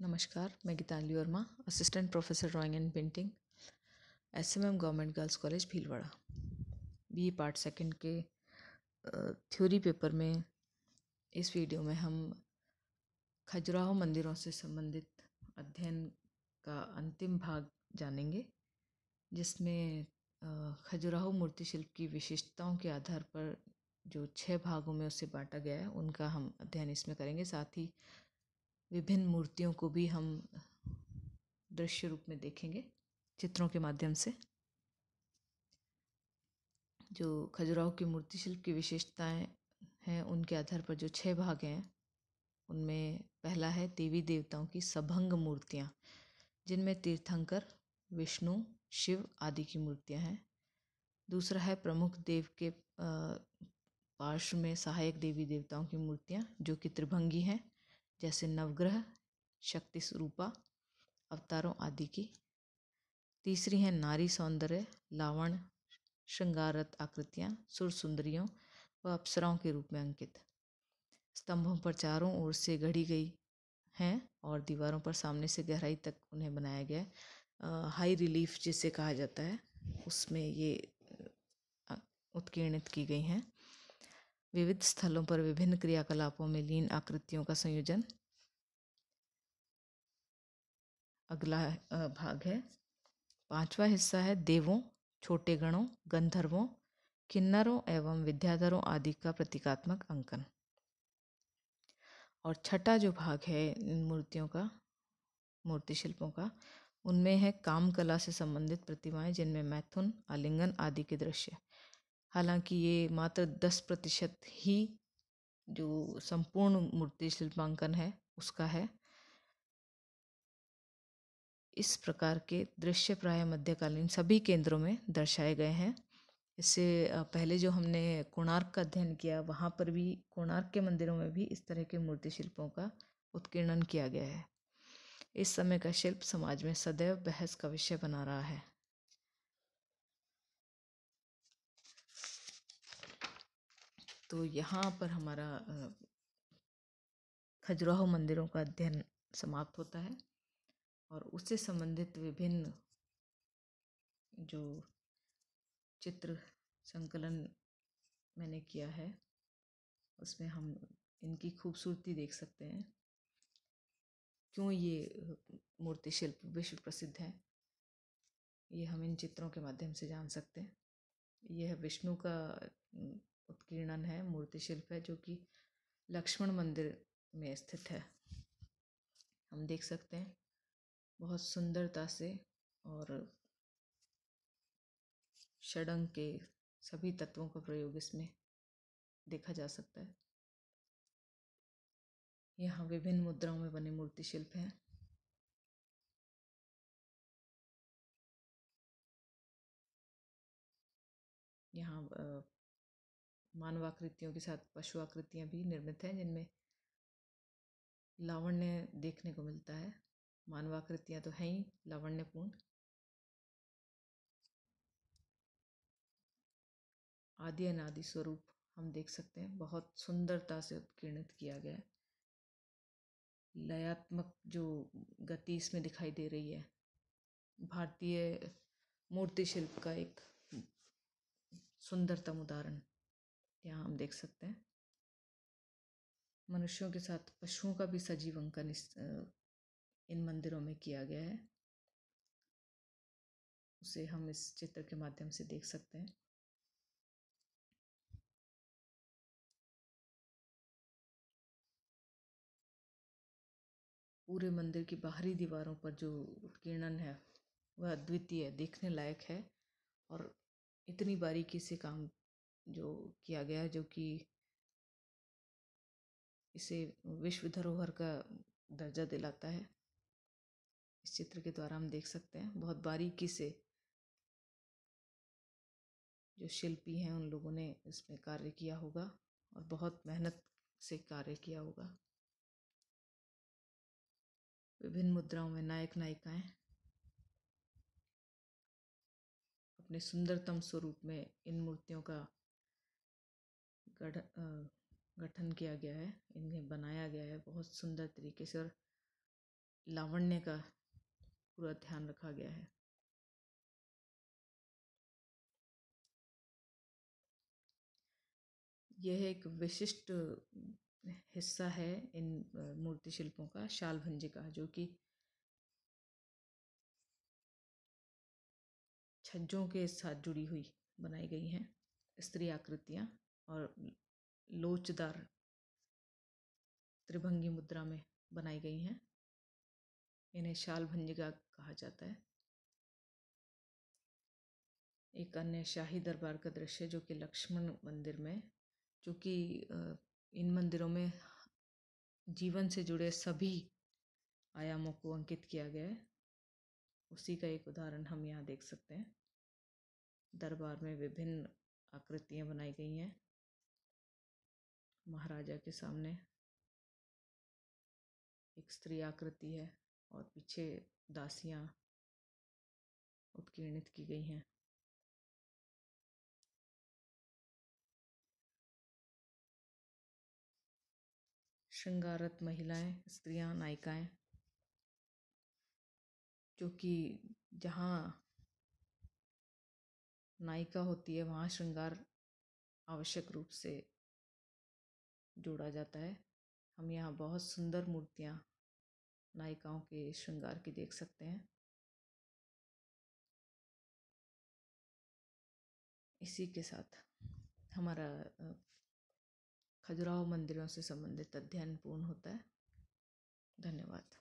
नमस्कार मैं Geetanjali Verma assistant professor drawing and painting S M M government girls college Bhilwara B part second के theory paper में इस video में हम खजुराहो मंदिरों से संबंधित अध्ययन का अंतिम भाग जानेंगे जिसमें खजुराहो मूर्तिशिल्प की विशेषताओं के आधार पर जो छः भागों में उसे बांटा गया है उनका हम अध्ययन इसमें करेंगे साथ ही विभिन्न मूर्तियों को भी हम दृश्य रूप में देखेंगे चित्रों के माध्यम से जो खजुराहो की मूर्ति शिल्प की विशेषताएं हैं उनके आधार पर जो छह भाग हैं उनमें पहला है देवी देवताओं की सभंग मूर्तियाँ जिनमें तीर्थंकर विष्णु शिव आदि की मूर्तियाँ हैं दूसरा है प्रमुख देव के पार्श्व में सहायक देवी देवताओं की मूर्तियाँ जो कि त्रिभंगी हैं जैसे नवग्रह शक्ति स्वरूपा अवतारों आदि की तीसरी है नारी सौंदर्य लावण श्रृंगारत आकृतियाँ सुर सुंदरियों व अप्सराओं के रूप में अंकित स्तंभों पर चारों ओर से गढ़ी गई हैं और दीवारों पर सामने से गहराई तक उन्हें बनाया गया आ, हाई रिलीफ जिसे कहा जाता है उसमें ये उत्कीर्णित की गई हैं विविध स्थलों पर विभिन्न क्रियाकलापों में लीन आकृतियों का संयोजन अगला भाग है पांचवा हिस्सा है देवों छोटे गणों गंधर्वों किन्नरों एवं विद्याधरों आदि का प्रतीकात्मक अंकन और छठा जो भाग है मूर्तियों का मूर्ति शिल्पों का उनमें है काम कला से संबंधित प्रतिमाएं जिनमें मैथुन आलिंगन आदि के दृश्य हालांकि ये मात्र दस प्रतिशत ही जो संपूर्ण मूर्ति शिल्पांकन है उसका है इस प्रकार के दृश्य प्राय मध्यकालीन सभी केंद्रों में दर्शाए गए हैं इससे पहले जो हमने कोणार्क का अध्ययन किया वहाँ पर भी कोणार्क के मंदिरों में भी इस तरह के मूर्ति शिल्पों का उत्कीर्णन किया गया है इस समय का शिल्प समाज में सदैव बहस का विषय बना रहा है तो यहाँ पर हमारा खजुराहो मंदिरों का अध्ययन समाप्त होता है और उससे संबंधित विभिन्न जो चित्र संकलन मैंने किया है उसमें हम इनकी खूबसूरती देख सकते हैं क्यों ये मूर्ति शिल्प विश्व प्रसिद्ध है ये हम इन चित्रों के माध्यम से जान सकते हैं यह विष्णु का उत्कीर्णन है मूर्ति शिल्प है जो कि लक्ष्मण मंदिर में स्थित है हम देख सकते हैं बहुत सुंदरता से और षडंग के सभी तत्वों का प्रयोग इसमें देखा जा सकता है यहाँ विभिन्न मुद्राओं में बने मूर्ति शिल्प हैं यहाँ मानव आकृतियों के साथ पशु आकृतियाँ भी निर्मित हैं जिनमें लावण्य देखने को मिलता है मानव आकृतियाँ तो हैं ही लावण्यपूर्ण आदि अनादि स्वरूप हम देख सकते हैं बहुत सुंदरता से उत्कीर्णित किया गया है लयात्मक जो गति इसमें दिखाई दे रही है भारतीय मूर्ति शिल्प का एक सुंदरतम उदाहरण यहाँ हम देख सकते हैं मनुष्यों के साथ पशुओं का भी सजीव अंकन इस इन मंदिरों में किया गया है उसे हम इस चित्र के माध्यम से देख सकते हैं पूरे मंदिर की बाहरी दीवारों पर जो उत्कीर्णन है वह अद्वितीय देखने लायक है और इतनी बारीकी से काम जो किया गया है जो कि इसे विश्व धरोहर का दर्जा दिलाता है इस चित्र के द्वारा हम देख सकते हैं बहुत बारीकी से जो शिल्पी हैं उन लोगों ने इसमें कार्य किया होगा और बहुत मेहनत से कार्य किया होगा विभिन्न मुद्राओं में नायक नायिकाएं अपने सुंदरतम स्वरूप में इन मूर्तियों का गढ़ गठन किया गया है इन्हें बनाया गया है बहुत सुंदर तरीके से और लावण्य का पूरा ध्यान रखा गया है यह एक विशिष्ट हिस्सा है इन मूर्ति शिल्पों का शाल का जो कि छज्जों के साथ जुड़ी हुई बनाई गई हैं स्त्री आकृतियाँ और लोचदार त्रिभंगी मुद्रा में बनाई गई हैं इन्हें शाल भंजिका कहा जाता है एक अन्य शाही दरबार का दृश्य जो कि लक्ष्मण मंदिर में क्योंकि इन मंदिरों में जीवन से जुड़े सभी आयामों को अंकित किया गया है उसी का एक उदाहरण हम यहाँ देख सकते हैं दरबार में विभिन्न आकृतियाँ बनाई गई हैं महाराजा के सामने एक स्त्री आकृति है और पीछे दासियां उत्कीर्णित की गई हैं श्रृंगारत महिलाएं स्त्रियां नायिकाएं जो कि जहाँ नायिका होती है वहाँ श्रृंगार आवश्यक रूप से जोड़ा जाता है हम यहाँ बहुत सुंदर मूर्तियाँ नायिकाओं के श्रृंगार की देख सकते हैं इसी के साथ हमारा खजुराहो मंदिरों से संबंधित अध्ययन पूर्ण होता है धन्यवाद